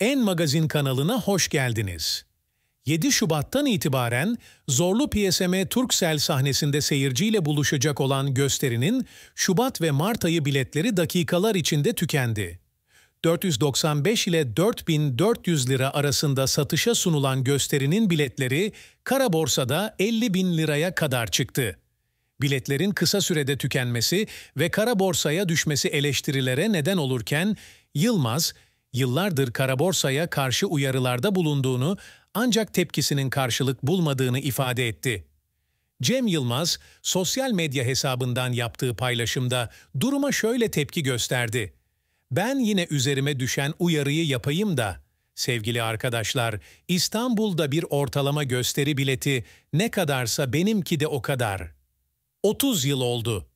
En Magazin kanalına hoş geldiniz. 7 Şubat'tan itibaren Zorlu PSM Turksel sahnesinde seyirciyle buluşacak olan gösterinin Şubat ve Mart ayı biletleri dakikalar içinde tükendi. 495 ile 4400 lira arasında satışa sunulan gösterinin biletleri kara borsada 50 bin liraya kadar çıktı. Biletlerin kısa sürede tükenmesi ve kara borsaya düşmesi eleştirilere neden olurken Yılmaz, yıllardır Karaborsaya karşı uyarılarda bulunduğunu ancak tepkisinin karşılık bulmadığını ifade etti. Cem Yılmaz, sosyal medya hesabından yaptığı paylaşımda duruma şöyle tepki gösterdi. Ben yine üzerime düşen uyarıyı yapayım da, sevgili arkadaşlar, İstanbul'da bir ortalama gösteri bileti ne kadarsa benimki de o kadar. 30 yıl oldu.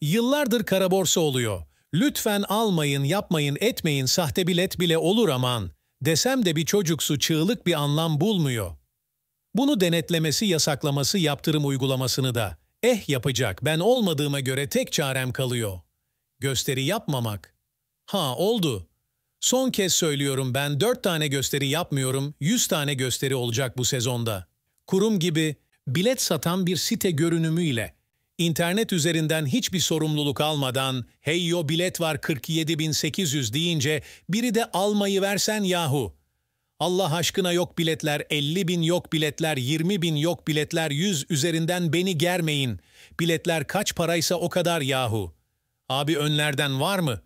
Yıllardır Karaborsa oluyor. Lütfen almayın, yapmayın, etmeyin, sahte bilet bile olur aman. Desem de bir çocuksu çığlık bir anlam bulmuyor. Bunu denetlemesi, yasaklaması, yaptırım uygulamasını da. Eh yapacak, ben olmadığıma göre tek çarem kalıyor. Gösteri yapmamak. Ha oldu. Son kez söylüyorum ben dört tane gösteri yapmıyorum, Yüz tane gösteri olacak bu sezonda. Kurum gibi bilet satan bir site görünümüyle İnternet üzerinden hiçbir sorumluluk almadan heyyo bilet var 47.800 deyince biri de almayı versen yahu. Allah aşkına yok biletler 50 bin yok biletler 20 bin yok biletler 100 üzerinden beni germeyin. Biletler kaç paraysa o kadar yahu. Abi önlerden var mı?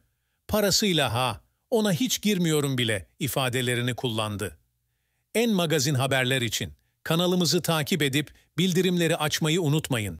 Parasıyla ha. Ona hiç girmiyorum bile ifadelerini kullandı. En magazin haberler için kanalımızı takip edip bildirimleri açmayı unutmayın.